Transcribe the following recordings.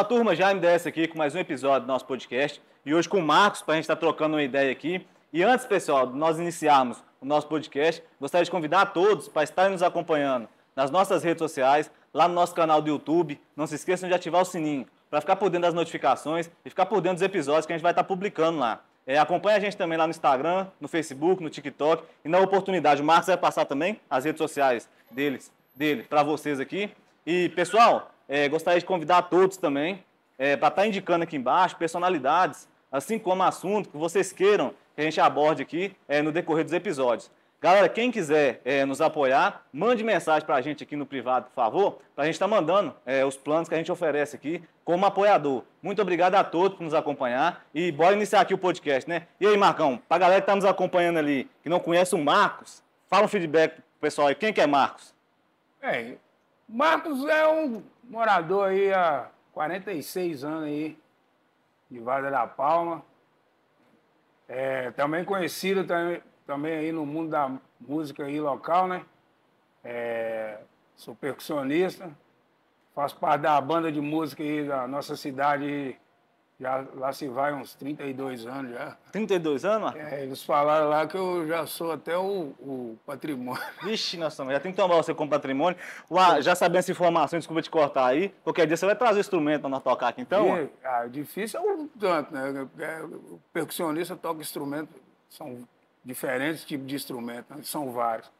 Fala turma, já MDS aqui com mais um episódio do nosso podcast e hoje com o Marcos para a gente estar tá trocando uma ideia aqui. E antes, pessoal, de nós iniciarmos o nosso podcast, gostaria de convidar a todos para estarem nos acompanhando nas nossas redes sociais, lá no nosso canal do YouTube. Não se esqueçam de ativar o sininho para ficar por dentro das notificações e ficar por dentro dos episódios que a gente vai estar tá publicando lá. É, acompanhe a gente também lá no Instagram, no Facebook, no TikTok e na oportunidade. O Marcos vai passar também as redes sociais deles, dele para vocês aqui. E, pessoal, é, gostaria de convidar a todos também é, para estar tá indicando aqui embaixo personalidades, assim como assunto que vocês queiram que a gente aborde aqui é, no decorrer dos episódios. Galera, quem quiser é, nos apoiar, mande mensagem para a gente aqui no privado, por favor, para a gente estar tá mandando é, os planos que a gente oferece aqui como apoiador. Muito obrigado a todos por nos acompanhar e bora iniciar aqui o podcast, né? E aí, Marcão, para a galera que está nos acompanhando ali, que não conhece o Marcos, fala um feedback pro pessoal aí, quem que é Marcos? É, Marcos é um morador aí há 46 anos aí, de Vada da Palma. É, também conhecido também, também aí no mundo da música aí local, né? É, sou percussionista, faço parte da banda de música aí da nossa cidade já lá se vai uns 32 anos já. 32 anos, É, eles falaram lá que eu já sou até o, o patrimônio. Vixe, nossa, já tem que tomar você como patrimônio. Uá, já sabendo essa informação, desculpa te cortar aí, qualquer dia você vai trazer o instrumento para nós tocar aqui, então? E, ah, difícil é um tanto, né? É, o percussionista toca instrumento, são diferentes tipos de instrumento, né? são vários.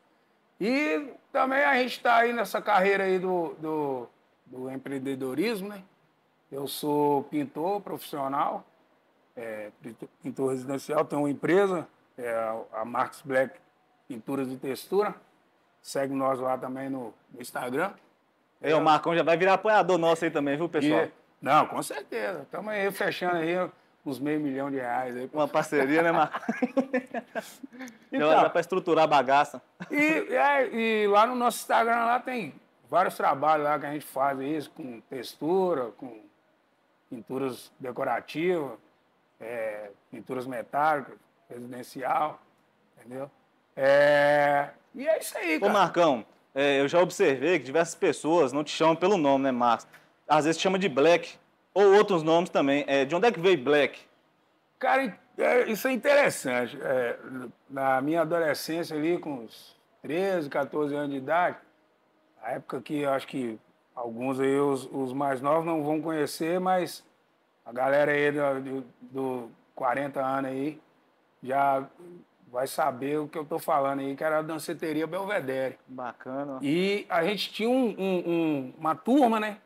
E também a gente está aí nessa carreira aí do, do, do empreendedorismo, né? Eu sou pintor profissional, é, pintor residencial, tenho uma empresa, é a Marx Black Pinturas e Textura. Segue nós lá também no, Instagram. Ei, é, o Marcão já vai virar apoiador nosso aí também, viu, pessoal? E, não, com certeza. Estamos aí fechando aí uns meio milhão de reais. Aí. Uma parceria, né, Marcos? então, dá para estruturar a bagaça. E, e, é, e, lá no nosso Instagram lá tem vários trabalhos lá que a gente faz isso, com textura, com pinturas decorativas, é, pinturas metálicas, residencial, entendeu? É, e é isso aí, cara. Ô Marcão, é, eu já observei que diversas pessoas não te chamam pelo nome, né, Marcos? Às vezes te chama de Black, ou outros nomes também. É, de onde é que veio Black? Cara, é, isso é interessante. É, na minha adolescência ali, com uns 13, 14 anos de idade, a época que eu acho que Alguns aí, os, os, mais novos, não vão conhecer, mas a galera aí do, do 40 anos aí já vai saber o que eu tô falando aí, que era a danceteria Belvedere. Bacana. E a gente tinha um, um, um, uma turma, né?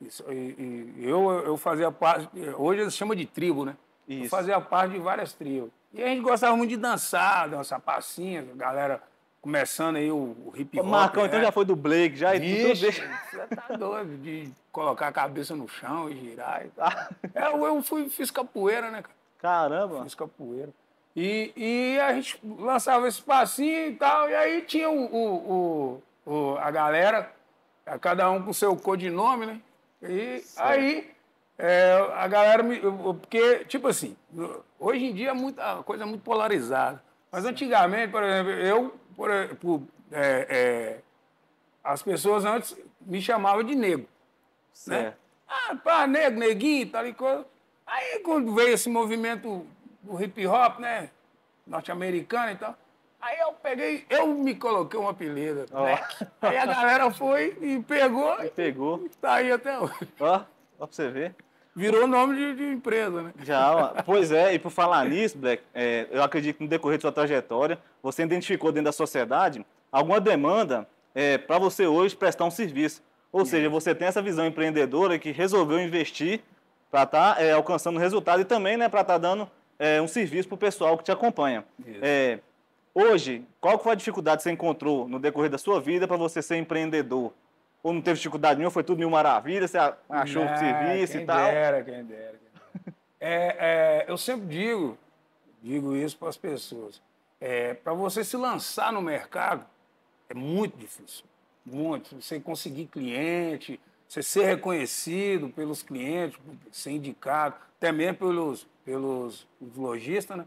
Isso, e, e eu, eu fazia parte, hoje eles chamam de tribo, né? Isso. Eu fazia parte de várias tribos. E a gente gostava muito de dançar, dançar passinhas, galera começando aí o, o hip hop. Ô, Marcão, né? então já foi do Blake, já é Vixe, Você tá doido de colocar a cabeça no chão e girar. E tal. É, eu, eu fui, fiz capoeira, né, cara? Caramba! Fiz capoeira. E, e a gente lançava esse passinho e tal, e aí tinha o, o, o, o a galera, cada um com seu codinome, né? E aí é, a galera me. Porque, tipo assim, hoje em dia é muita coisa muito polarizada. Mas antigamente, por exemplo, eu, por, por, é, é, as pessoas antes me chamavam de negro. Né? Certo. Né? Ah, pá, negro, neguinho, tal e coisa. Aí quando veio esse movimento do hip hop, né? Norte-americano e tal. Aí eu peguei, eu me coloquei uma apelido. Oh. Né? Aí a galera foi e pegou. E pegou. E tá aí até hoje. Ó, ó pra você ver virou nome de, de, empresa, né? Já, pois é, e por falar nisso, Black, é, eu acredito que no decorrer de sua trajetória, você identificou dentro da sociedade alguma demanda é, para você hoje prestar um serviço. Ou Sim. seja, você tem essa visão empreendedora que resolveu investir para estar tá, é, alcançando resultado e também né, para estar tá dando é, um serviço para o pessoal que te acompanha. É, hoje, qual foi a dificuldade que você encontrou no decorrer da sua vida para você ser empreendedor? Ou não teve dificuldade nenhuma? Foi tudo mil maravilha? Você achou o serviço e tal? Dera, quem dera, quem dera. é, é, eu sempre digo, digo isso para as pessoas, é, para você se lançar no mercado é muito difícil. Muito. Você conseguir cliente, você ser reconhecido pelos clientes, ser indicado, até mesmo pelos, pelos lojistas, né?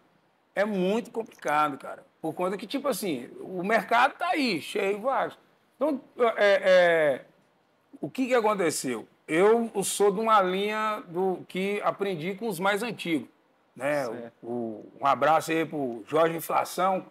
É muito complicado, cara. Por conta que, tipo assim, o mercado tá aí, cheio, de vários. Então, é, é, o que, que aconteceu? Eu sou de uma linha do que aprendi com os mais antigos. Né? O, o, um abraço aí pro Jorge Inflação,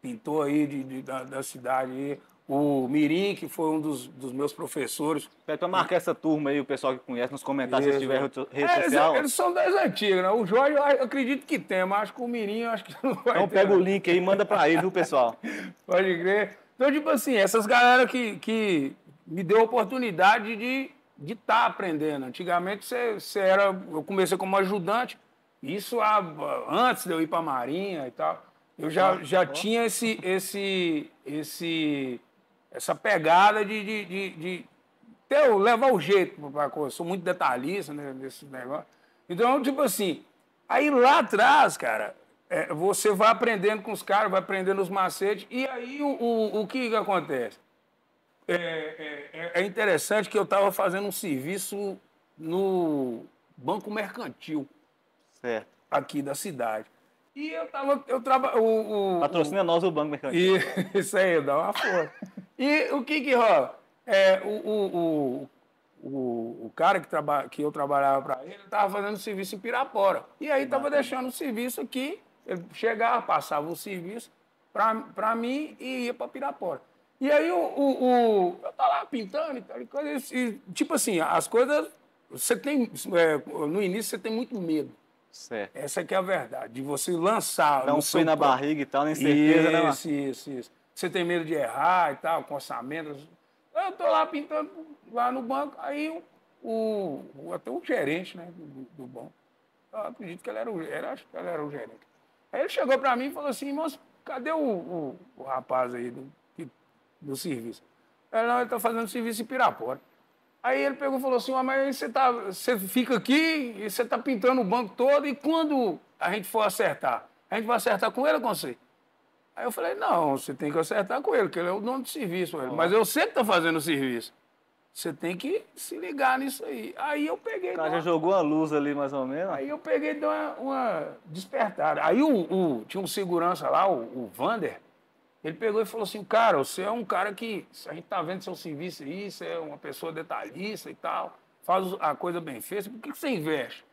pintor aí de, de da, da, cidade O Mirim, que foi um dos, dos meus professores. Pede para marcar essa turma aí, o pessoal que conhece, nos comentários Isso. se tiver rede é, social. Eles, é, eles, são das antigas, né? O Jorge eu acredito que tem, mas acho que o Mirim acho que não vai Então ter, pega não. o link aí e manda para ele, viu, pessoal? Pode crer. Então, tipo assim, essas galera que, que me deu a oportunidade de de estar tá aprendendo. Antigamente você, você era, eu comecei como ajudante, isso antes de eu ir para a Marinha e tal. Eu já, já tinha esse, esse, esse, essa pegada de, de, de, de ter, levar o jeito para coisa. sou muito detalhista né, nesse negócio. Então, tipo assim, aí lá atrás, cara, é, você vai aprendendo com os caras, vai aprendendo os macetes, e aí o, o, o que, que acontece? É, é, é, é interessante que eu estava fazendo um serviço no Banco Mercantil certo. aqui da cidade. E eu estava, Eu traba, o, o, Patrocina o, nós o Banco Mercantil. E, isso aí, dá uma força. e o que que rola? É, o, o, o, o cara que, traba, que eu trabalhava para ele estava fazendo serviço em Pirapora. E aí estava deixando o serviço aqui. Ele chegava, passava o serviço para mim e ia para Pirapora. E aí o, o, o eu tá lá pintando e tal, e, coisa, e tipo assim, as coisas. Você tem. É, no início você tem muito medo. Certo. Essa que é a verdade. De você lançar. Dá um sonho na barriga e tal, nem certeza, isso, né? Isso, isso, isso. Você tem medo de errar e tal, com orçamentos. Eu tô lá pintando lá no banco, aí o, o até o gerente né, do, do banco. Eu acredito que ele era o, era, acho que ele era o gerente. Aí ele chegou para mim e falou assim, irmão, cadê o, o, o rapaz aí do, do serviço. Ela, não, ele está fazendo serviço em Pirapora. Aí ele pegou e falou assim, mas você, tá, você fica aqui e você está pintando o banco todo e quando a gente for acertar, a gente vai acertar com ele ou com você? Aí eu falei, não, você tem que acertar com ele, que ele é o dono do serviço. mas eu sei que está fazendo o serviço. Você tem que se ligar nisso aí. Aí eu peguei. O cara já jogou a luz ali, mais ou menos. Aí eu peguei dei uma, uma despertada. Aí o, o, tinha um segurança lá, o, o Vander. Ele pegou e falou assim, cara, você é um cara que, a gente tá vendo seu serviço aí, você é uma pessoa detalhista e tal, faz a coisa bem feita, por que, você investe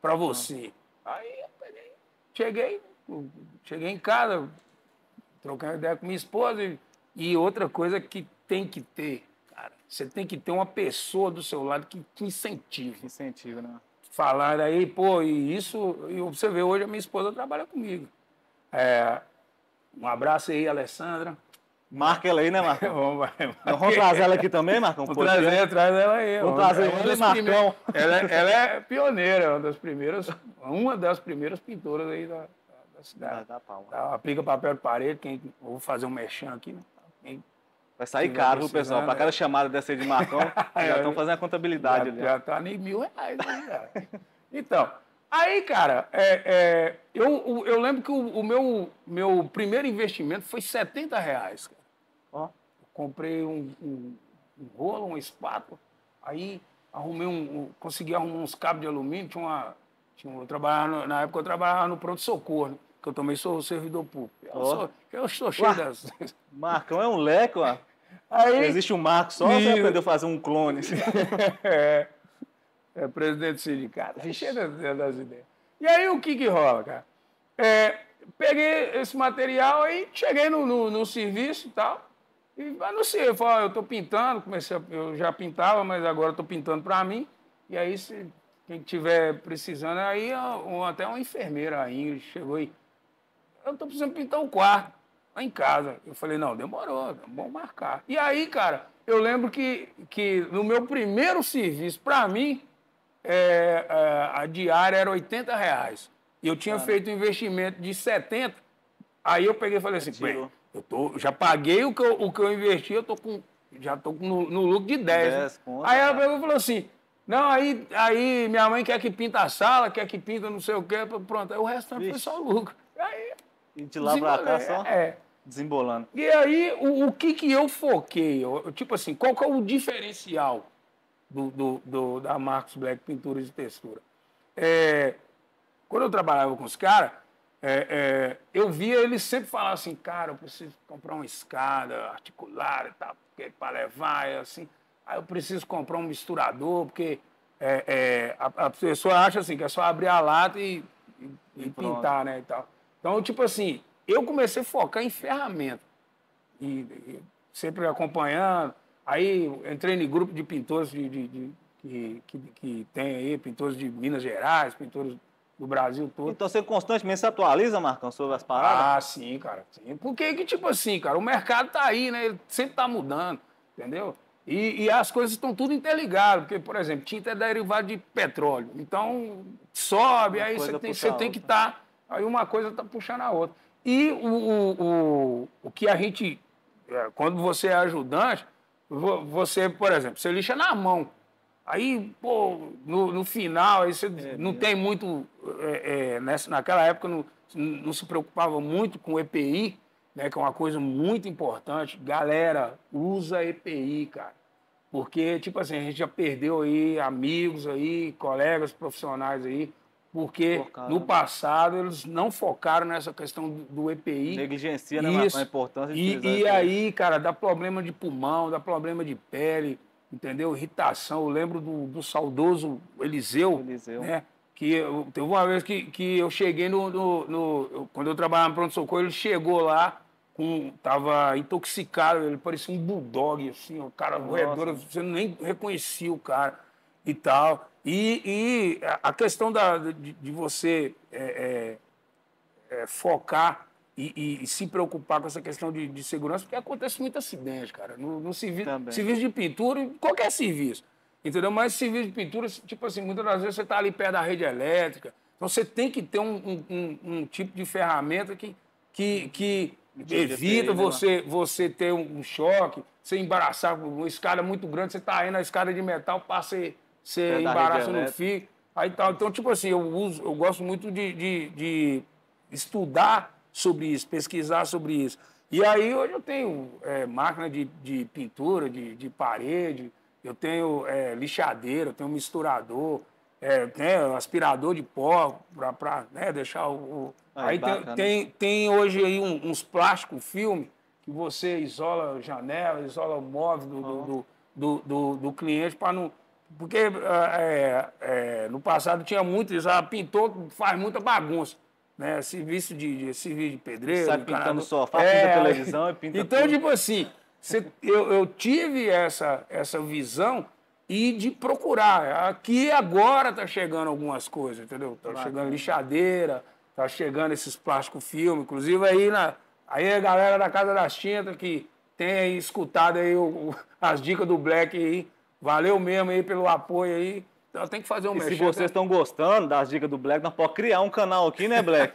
para ah. você? Aí eu peguei, cheguei, cheguei em casa, troquei uma ideia com minha esposa e, e outra coisa que tem que ter, cara, você tem que ter uma pessoa do seu lado que te incentive. incentive, né? Falar aí, pô, e isso, e você vê, hoje a minha esposa trabalha comigo. É, um abraço aí, Alessandra. Marca ela aí, né, Marcão? vamos, vai, vamos trazer ela aqui também, Marcão? Vamos trazer, traz ela aí. Vamos trazer é ela aí, Marcão. Ela, é, ela é pioneira, é uma das primeiras, uma das primeiras pintoras aí da, da cidade. Da, da palma. Tá, aplica papel de parede, quem, vou fazer um mexão aqui, né? Quem, vai sair caro, viu, pessoal? Para cada chamada dessa aí de Marcão, já estão fazendo a contabilidade já, ali. Já tá nem mil reais, né, Então... Aí, cara, é, é, eu, eu lembro que o, o, meu, meu primeiro investimento foi 70 reais. Cara. Ó, comprei um, um, um rolo, uma espátula, aí arrumei um, um, consegui arrumar uns cabos de alumínio, tinha uma, tinha um, trabalhava na época eu trabalhava no pronto-socorro, né, que eu também sou servidor público. Eu, oh. sou, eu sou cheio Uá, das... Marcão é um leco, ó. Aí, Existe um Marco só, e... você aprendeu a fazer um clone. é é, presidente do sindicato. Vixe, das ideias. E aí o que que rola, cara? É, peguei esse material aí, cheguei no, no, no serviço e tal, e anunciei, eu falei, eu estou pintando, comecei a, eu já pintava, mas agora estou pintando para mim. E aí, se quem tiver precisando, aí até uma enfermeira, a Ingrid, chegou aí. Eu estou precisando pintar um quarto lá em casa. Eu falei, não, demorou, vamos é marcar. E aí, cara, eu lembro que, que no meu primeiro serviço, para mim, é, a, é, a diária era 80 reais. E eu tinha feito um investimento de 70. Aí eu peguei e falei assim, bem, eu tô, já paguei o que eu, o que eu investi, eu tô com, já tô no, no lucro de 10. 10 né? Aí ela pegou e falou assim, não, aí, aí minha mãe quer que pinta a sala, quer que pinta não sei o quê, pronto. Aí o restante Vixe. foi só lucro. Aí, e de lá pra cá só é. desembolando. E aí, o, o, que que eu foquei? Eu, tipo assim, qual que é o diferencial do, do, do da Marcos Black Pinturas e Textura. É, quando eu trabalhava com os caras, é, é, eu via eles sempre falar assim, cara, eu preciso comprar uma escada articulada e tal, para levar, é assim. Aí eu preciso comprar um misturador, porque é, é, a, a, pessoa acha assim, que é só abrir a lata e, e, e pintar, né, e tal. Então, tipo assim, eu comecei a focar em ferramenta. E, e sempre acompanhando, Aí entrei em grupo de pintores de, de, de que, que, que, tem aí, pintores de Minas Gerais, pintores do Brasil todo. Então você constantemente se atualiza, Marcão, sobre as paradas? Ah, sim, cara. Sim. Porque que, tipo assim, cara, o mercado tá aí, né? Ele sempre tá mudando, entendeu? E, e as coisas estão tudo interligadas, porque, por exemplo, tinta é derivado de petróleo. Então, sobe, uma aí você tem, você tem que estar. Tá, aí uma coisa está puxando a outra. E o, o, o, o que a gente. É, quando você é ajudante, você, por exemplo, você lixa na mão. Aí, pô, no, no final, aí você é, não é. tem muito. É, é, nessa, naquela época não, não se preocupava muito com EPI, né? Que é uma coisa muito importante. Galera, usa EPI, cara. Porque, tipo assim, a gente já perdeu aí amigos aí, colegas profissionais aí, porque focaram, no passado eles não focaram nessa questão do EPI. Negligencia né, Isso. a importância de E, e aí, cara, dá problema de pulmão, dá problema de pele, entendeu? Irritação. Eu lembro do, do saudoso Eliseu, Eliseu. né? Que eu, teve uma vez que, que eu cheguei no, no, no Quando eu trabalhava no pronto-socorro, ele chegou lá, com, tava intoxicado, ele parecia um bulldog, assim, o cara voedor, você nem reconhecia o cara e tal. E, e a questão da, de, de você é, é, é, focar e, e, e, se preocupar com essa questão de, de segurança, porque acontece muito acidente, cara. No, no serviço de pintura, qualquer serviço, entendeu? Mas serviço de pintura, tipo assim, muitas das vezes você está ali perto da rede elétrica, então você tem que ter um, um, um, um tipo de ferramenta que, que, que tipo evita você, né? você ter um choque, você embaraçar uma escada muito grande, você está aí na escada de metal, passa você é embaraça no FII. Aí tal. Então, tipo assim, eu, uso, eu gosto muito de, de, de, estudar sobre isso, pesquisar sobre isso. E aí hoje eu tenho é, máquina de, de pintura, de, de parede, eu tenho é, lixadeira, eu tenho misturador, é, né, aspirador de pó para né, deixar o. aí tem, tem, tem, hoje aí um, uns plásticos filme que você isola a janela, isola o móvel do, do, do, do, do cliente para não porque ah, é, é, no passado tinha muito isso, ah, pintor faz muita bagunça. Né? Serviço de, de, serviço de pedreiro. Sai pintando canador. sofá, é, pinta televisão e pinta. Então, tudo. tipo assim, você, eu, eu tive essa, essa visão e de procurar. Aqui agora está chegando algumas coisas, entendeu? Está claro. chegando lixadeira, está chegando esses plásticos filme, inclusive aí na aí a galera da Casa das Tintas que tem escutado aí o, o, as dicas do Black aí, Valeu mesmo aí pelo apoio aí. Então, tem que fazer um e Se vocês estão né? gostando das dicas do Black, nós podemos criar um canal aqui, né, Black?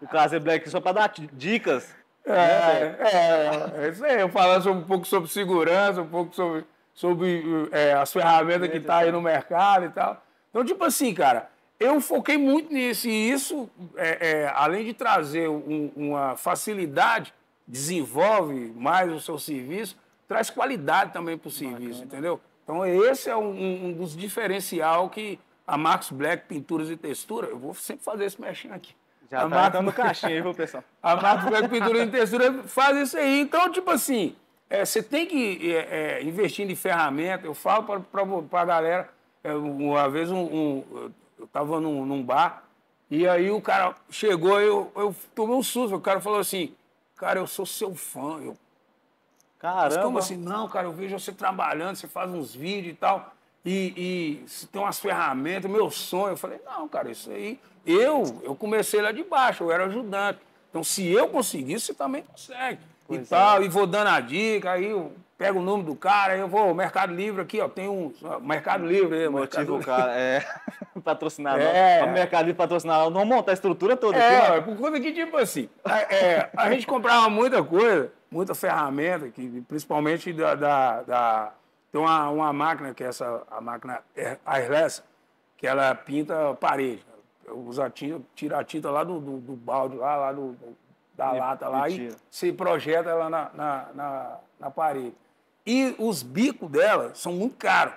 o Trazer Black só para dar dicas. É, né, é, é, isso aí. Eu falando um pouco sobre segurança, um pouco sobre, sobre é, as ferramentas que tá aí no mercado e tal. Então, tipo assim, cara, eu foquei muito nisso. E isso, é, é, além de trazer um, uma facilidade, desenvolve mais o seu serviço, traz qualidade também para o serviço, Bacana. entendeu? Então, esse é um, um dos diferencial que a Max Black Pinturas e Textura, eu vou sempre fazer esse mexendo aqui. Já a tá Max... no caixinha aí, viu, pessoal? A Max Black Pinturas e Textura faz isso aí. Então, tipo assim, é, você tem que é, é, investir em ferramenta. Eu falo para a galera, é, uma vez um, um eu estava num, num, bar, e aí o cara chegou, eu, eu tomei um susto, o cara falou assim, cara, eu sou seu fã, eu Caramba! Mas como assim? Não, cara, eu vejo você trabalhando, você faz uns vídeos e tal, e, e tem umas ferramentas, meu sonho. Eu falei, não, cara, isso aí. Eu, eu comecei lá de baixo, eu era ajudante. Então, se eu conseguir, você também consegue. Pois e é. tal, e vou dando a dica, aí eu pego o nome do cara, aí eu vou, Mercado Livre aqui, ó, tem um. Mercado Livre é, aí, Motivo o cara, é. patrocinador. É. O Mercado Livre patrocinador, não montar a estrutura toda é, aqui. É, né? que, tipo assim, a, é, a gente comprava muita coisa muita ferramenta, que, principalmente da, da, da tem uma, uma máquina, que é essa, a máquina Airless, que ela pinta a parede. usa a tinta, tira a tinta lá do, do, do balde, lá, lá do, da e, lata, lá, e, e se projeta ela na, na, na, na, parede. E os bicos dela são muito caros.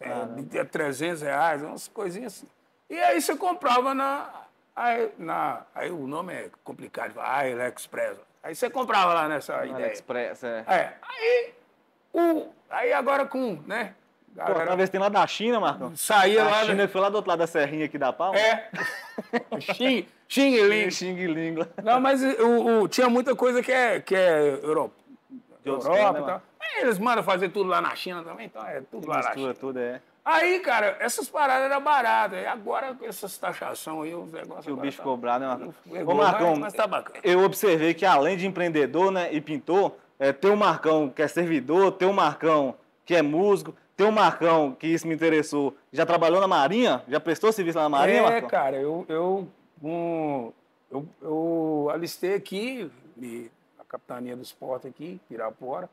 É, é 300 reais, umas coisinhas assim. E aí você comprava na... Aí, na, aí o nome é complicado, AliExpress. Aí você comprava lá nessa no ideia. AliExpress, é. é. Aí, o, aí agora com, né? talvez tem lá da China, Marcão. Saía lá. China da... Né? foi lá do outro lado da serrinha aqui da Paula É. Xing, Xing Ling. Xing Ling. Não, mas o, o, tinha muita coisa que é, que é Europa. De Europa né, e tal. Eles mandam fazer tudo lá na China também, então é tudo lá na China. tudo, é. Aí, cara, essas paradas eram baratas. Agora, com essas taxações aí, os negócios. Que o bicho tá cobrado é né, uma. Ô, Marcão, mas, tá bacana. eu observei que além de empreendedor né, e pintor, é, tem o um Marcão que é servidor, tem o um Marcão que é músico, tem o um Marcão que isso me interessou. Já trabalhou na Marinha? Já prestou serviço lá na Marinha? É, Marcão? cara, eu, eu, um, eu, eu alistei aqui, a capitania do esporte aqui, Pirapora.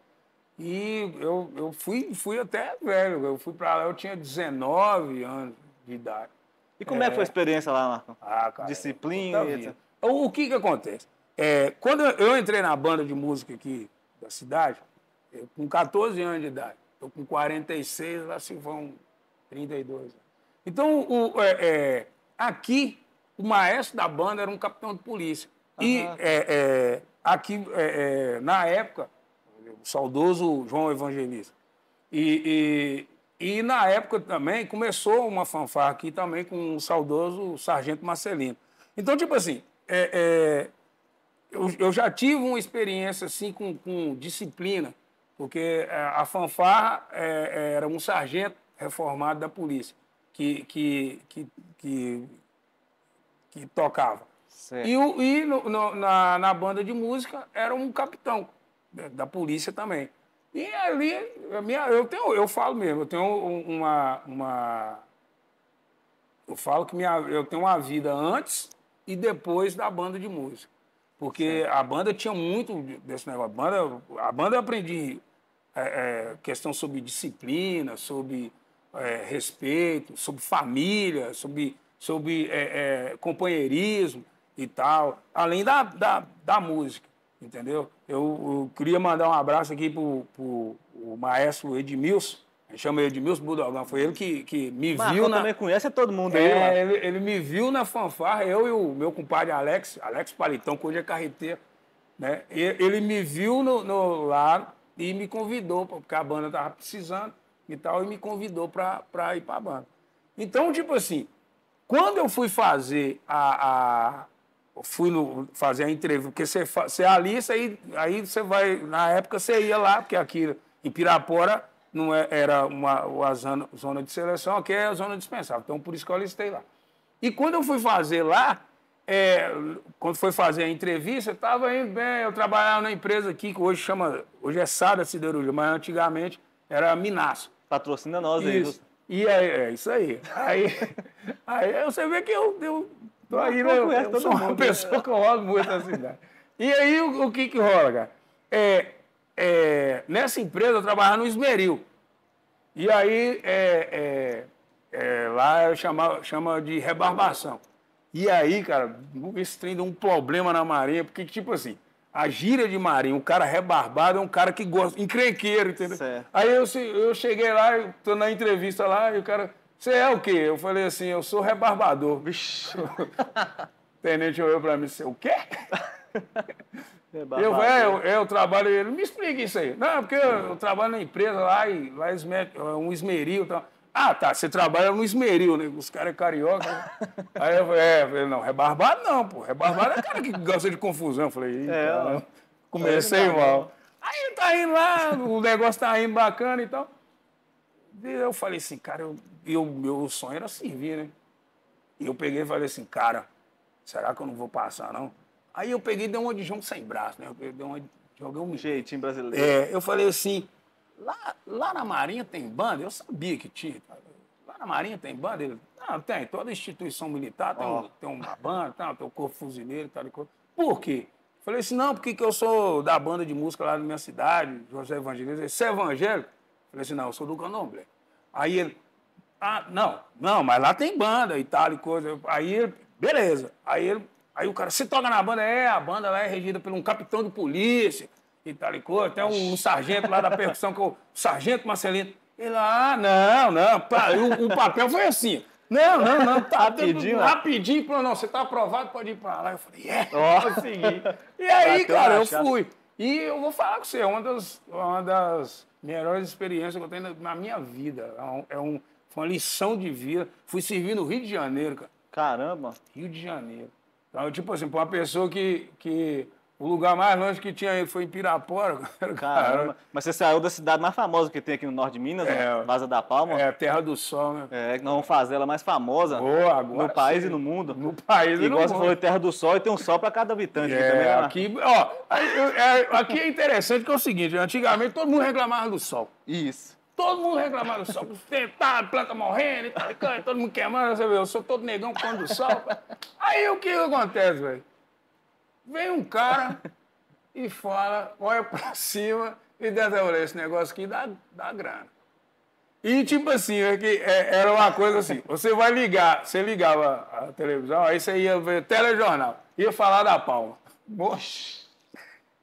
E eu, eu fui, fui até velho, eu fui para lá, eu tinha 19 anos de idade. E como é, que foi a é. experiência lá, Ah, cara, Disciplina e o, o que que acontece? É, quando eu entrei na banda de música aqui da cidade, eu, com 14 anos de idade, estou com 46, lá se vão 32 anos. Então, o, é, é, aqui, o maestro da banda era um capitão de polícia. Uhum. E é, aqui, na época, o saudoso João Evangelista. E, e, e, na época também começou uma fanfarra aqui também com o saudoso Sargento Marcelino. Então, tipo assim, é, é, eu, eu, já tive uma experiência assim com, com disciplina, porque é, a fanfarra é, é, era um sargento reformado da polícia que, que, que, que, que tocava. Certo. E, e no, no, na, na banda de música era um capitão da polícia também. E ali, minha, eu, tenho, eu falo mesmo, eu tenho uma, uma. Eu falo que minha, eu tenho uma vida antes e depois da banda de música. Porque Sim. a banda tinha muito desse negócio. A banda, a banda eu aprendi é, é, questão sobre disciplina, sobre é, respeito, sobre família, sobre, sobre é, é, companheirismo e tal, além da, da, da música entendeu? Eu, eu, queria mandar um abraço aqui para o maestro Edmilson, chama Edmilson Budogão, foi ele que, que me viu na... também conhece todo mundo aí, é, ele, ele, me viu na fanfarra, eu e o meu compadre Alex, Alex Palitão, que hoje é carreteiro, né? Ele me viu no, no lá e me convidou, porque a banda estava precisando e tal, e me convidou para ir para a banda. Então, tipo assim, quando eu fui fazer a, a fui no, fazer a entrevista, porque você, você é ali, você, aí, você vai, na época você ia lá, porque aqui em Pirapora não é, era uma, uma zona, zona de seleção, aqui é a zona dispensável. Então, por isso que eu alistei lá. E quando eu fui fazer lá, é, quando foi fazer a entrevista, estava indo bem, eu trabalhava na empresa aqui, que hoje chama, hoje é Sada Siderúrgica, mas antigamente era Minasso. Patrocina nós aí. Isso. E é, é, isso aí. Aí, aí você vê que eu, eu Tô aí meu, né? eu sou uma pessoa que rola muito assim, né? E aí, o, o, que que rola, cara? É, é, nessa empresa, eu trabalhava no Esmeril. E aí, é, é, é lá eu chamava, chama de rebarbação. E aí, cara, esse trem deu um problema na Marinha, porque, tipo assim, a gíria de Marinha, um cara rebarbado é um cara que gosta, encrenqueiro, entendeu? Certo. Aí eu, eu cheguei lá, tô na entrevista lá, e o cara você é o quê? Eu falei assim, eu sou rebarbador. Vixe. Tenente olhou para mim e o quê? eu, é, eu, é, é, eu, trabalho, ele me explica isso aí. Não, porque eu, eu trabalho na empresa lá e lá esmer, é, um esmeril tá. Ah, tá, você trabalha no esmeril, né? Os caras é carioca. aí eu falei, é, eu falei, não, rebarbado não, pô. Rebarbado é cara que gosta de confusão. Eu falei, é, comecei mal. Aí tá indo lá, o negócio tá indo bacana e tal eu falei assim, cara, eu, eu, meu sonho era servir, né? E eu peguei e falei assim, cara, será que eu não vou passar, não? Aí eu peguei e dei uma de João sem braço, né? Eu dei uma, joguei um... Jeitinho brasileiro. É, eu falei assim, lá, lá na Marinha tem banda? Eu sabia que tinha. Tá? Lá na Marinha tem banda? Ele, não, tem. Toda instituição militar tem, oh. um, tem uma banda, tá, tem, tem o Corpo Fuzileiro, tal e coisa. Por quê? Falei assim, não, porque eu sou da banda de música lá na minha cidade, José Evangelista. Você é evangélico? Falei assim, não, eu sou do candomblé. Aí ele, ah, não, não, mas lá tem banda e tal e coisa. Aí ele, beleza. Aí ele, aí o cara, se toca na banda? É, a banda lá é regida por um capitão de polícia e tal e coisa. Tem um, um sargento lá da percussão, que é o sargento Marcelino. Ele, ah, não, não, pra, o, o papel foi assim. Não, não, não. Tá, rapidinho. Né? Rapidinho. Falou, não, você tá aprovado, pode ir pra lá. Eu falei, é, yeah, consegui. E aí, Bateu cara, eu fui. E eu vou falar com você, é uma das, uma das melhor experiência que eu tenho na minha vida. É, um, é um, foi uma lição de vida. Fui servir no Rio de Janeiro, cara. Caramba! Rio de Janeiro. Então, tipo assim, para uma pessoa que, que o lugar mais longe que tinha foi em Pirapora. Caramba. Caramba. Mas você saiu da cidade mais famosa que tem aqui no norte de Minas, é, né? Vaza da Palma. É, Terra do Sol, né? É, nós vamos fazer ela mais famosa Boa, agora, no país sim. e no mundo. No país e, e no mundo. E falou Terra do Sol e tem um sol para cada habitante. É, também, né, aqui, ó, é, aqui é interessante que é o seguinte, né? antigamente todo mundo reclamava do sol. Isso. Todo mundo reclamava do sol. tentado, planta morrendo, todo mundo queimando, você vê, eu sou todo negão quando do sol. Aí o que acontece, velho? Vem um cara e fala, olha para cima e tenta olhar esse negócio aqui dá, dá grana. E tipo assim, é que, é, era uma coisa assim, você vai ligar, você ligava a televisão, aí você ia ver telejornal, ia falar da palma. Moxa,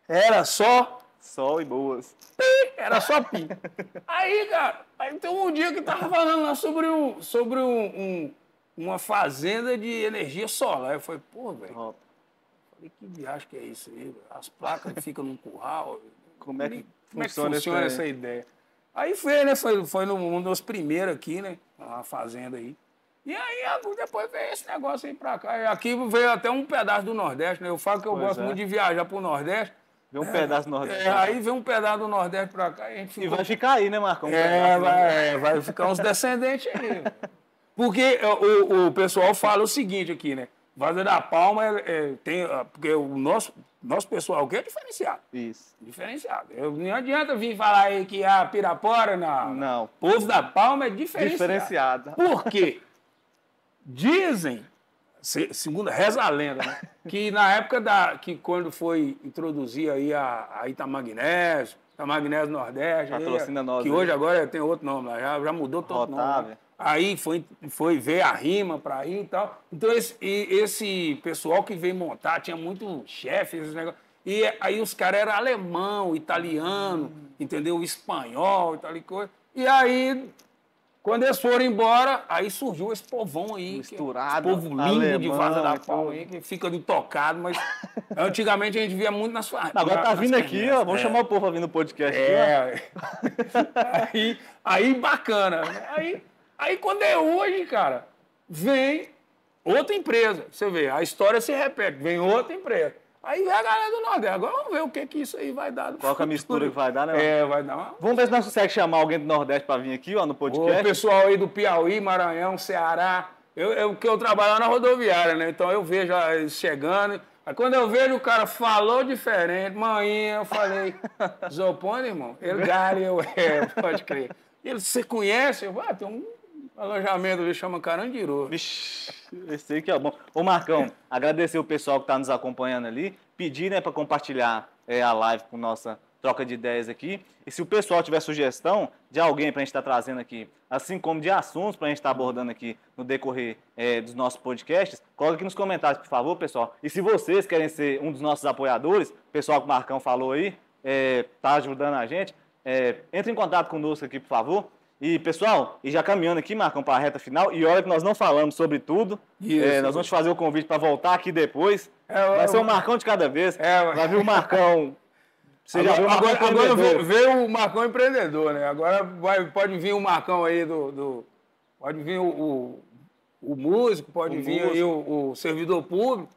era só. Sol e boas. era só pi. Aí, cara, aí tem um dia que tava falando lá sobre, um, sobre um, um uma fazenda de energia solar. Eu falei, pô, velho, que viagem que é isso aí? As placas ficam num curral. Como é que, como funciona, é que funciona essa, ideia? essa ideia? Aí foi, né? Foi, foi um dos primeiros aqui, né? Uma fazenda aí. E aí depois veio esse negócio aí pra cá. E aqui veio até um pedaço do Nordeste, né? Eu falo que eu pois gosto é. muito de viajar pro Nordeste. Vê um pedaço do é, Nordeste. É, aí vem um pedaço do Nordeste pra cá e a gente ficou... E vai ficar aí, né, Marcão? É, um é, vai, vai ficar uns descendentes aí. Porque o, o pessoal fala o seguinte aqui, né? Vaza da Palma é, é, tem. Ah, porque o nosso, nosso pessoal aqui é diferenciado. Isso. Diferenciado. Eu, não adianta vir falar aí que a ah, Pirapora, não. Não. Pouso da Palma é diferenciado. Diferenciado. Por quê? Dizem, segunda, reza a lenda, né? que na época da. que quando foi introduzir aí a, a Itamagnésio, Itamagnésio Nordeste. Patrocina aí, nós. Que hoje agora tem outro nome já, já mudou todo o nome. Né? aí foi, foi ver a rima para aí e tal. Então, esse, esse pessoal que veio montar, tinha muito chefe, esses negócios. E aí os caras eram alemão, italiano, hum. entendeu? Espanhol e tal e coisa. E aí, quando eles foram embora, aí surgiu esse povão aí. É Misturado. esse povo lindo alemão, de Vaza da Pau aí, que fica do tocado, mas antigamente a gente via muito nas faixas. Agora tá vindo aqui, ó. Vamos é. chamar o povo pra vir no podcast. É. Aqui, aí, aí, bacana. Aí Aí quando é hoje, cara, vem outra empresa. Você vê, a história se repete, vem outra empresa. Aí vem a galera do Nordeste. Agora vamos ver o que, que isso aí vai dar. Qual que é a mistura que vai dar, né? É, vai dar uma... Vamos ver se nós conseguimos chamar alguém do Nordeste para vir aqui, ó, no podcast. O pessoal aí do Piauí, Maranhão, Ceará. Eu, eu, que eu trabalho na rodoviária, né? Então eu vejo eles chegando. Aí quando eu vejo o cara falou diferente, manhã, eu falei, Zopone, irmão? Ele, Gary, eu, é, pode crer. Ele, você conhece? Eu, ah, tem um alojamento ele chama Carandiru. Vixe, esse aqui é bom. Ô Marcão, agradecer o pessoal que está nos acompanhando ali, pedir né, para compartilhar é, a live com nossa troca de ideias aqui. E se o pessoal tiver sugestão de alguém para a gente estar tá trazendo aqui, assim como de assuntos para a gente estar tá abordando aqui no decorrer é, dos nossos podcasts, coloque aqui nos comentários, por favor, pessoal. E se vocês querem ser um dos nossos apoiadores, o pessoal que o Marcão falou aí, está é, tá ajudando a gente, é, entre em contato conosco aqui, por favor. E, pessoal, e já caminhando aqui, Marcão, para a reta final, e olha que nós não falamos sobre tudo. Isso, é, nós vamos fazer o convite para voltar aqui depois. É, vai ser um Marcão de cada vez. É, vai vir o Marcão. Você agora, já viu o Marcão agora, agora veio, o Marcão empreendedor, né? Agora vai, pode vir o Marcão aí do. do pode vir o, o, o músico, pode o vir músico. aí o, o servidor público.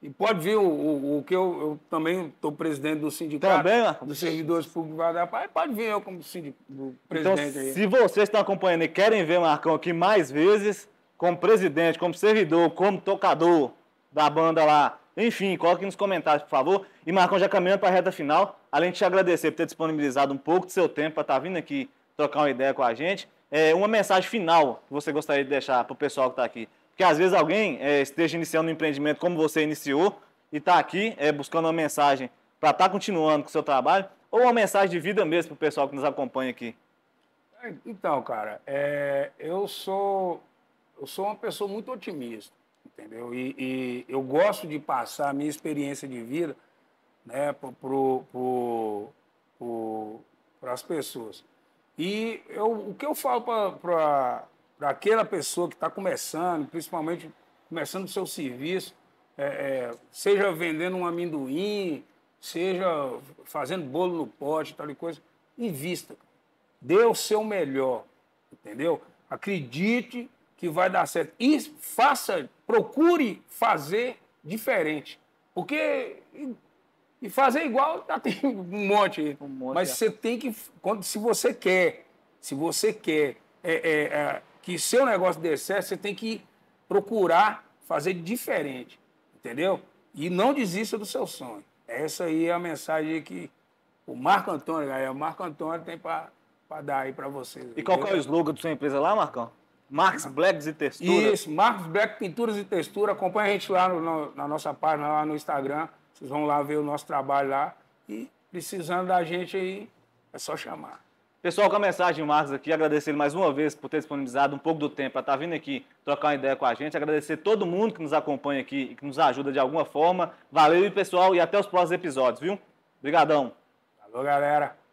E pode vir o, o, o que eu, eu também estou presidente do sindicato também, né? dos servidores públicos de Guarapari, pode vir eu como sindicato, então, presidente então, aí. Se vocês estão acompanhando e querem ver Marcão aqui mais vezes, como presidente, como servidor, como tocador da banda lá, enfim, coloque nos comentários, por favor. E Marcão já caminhando para a reta final, além de te agradecer por ter disponibilizado um pouco do seu tempo para estar tá vindo aqui trocar uma ideia com a gente. É, uma mensagem final que você gostaria de deixar para o pessoal que está aqui que às vezes alguém é, esteja iniciando um empreendimento como você iniciou e está aqui é, buscando uma mensagem para estar tá continuando com o seu trabalho ou uma mensagem de vida mesmo para o pessoal que nos acompanha aqui? É, então, cara, é, eu sou eu sou uma pessoa muito otimista, entendeu? E, e eu gosto de passar a minha experiência de vida né, para pro, pro, pro, as pessoas. E eu, o que eu falo para para aquela pessoa que está começando, principalmente começando o seu serviço, é, é, seja vendendo um amendoim, seja fazendo bolo no pote, tal e coisa, invista. Dê o seu melhor, entendeu? Acredite que vai dar certo. E faça, procure fazer diferente. Porque e fazer igual tem um monte aí. Um monte, Mas é. você tem que, quando, se você quer, se você quer é, é, é que seu negócio dê certo, você tem que procurar fazer diferente, entendeu? E não desista do seu sonho. Essa aí é a mensagem que o Marco Antônio, galera, o Marco Antônio tem para dar aí para vocês. E qual é o slogan da sua empresa lá, Marcão? Marcos ah. Blacks e Textura. Isso, Marcos Black Pinturas e Textura. Acompanha a gente lá no, no, na nossa página, lá no Instagram. Vocês vão lá ver o nosso trabalho lá. E precisando da gente aí, é só chamar. Pessoal, com a mensagem do Marcos aqui, agradecer ele mais uma vez por ter disponibilizado um pouco do tempo para estar tá vindo aqui trocar uma ideia com a gente. Agradecer todo mundo que nos acompanha aqui e que nos ajuda de alguma forma. Valeu, pessoal, e até os próximos episódios, viu? Obrigadão. Falou, galera.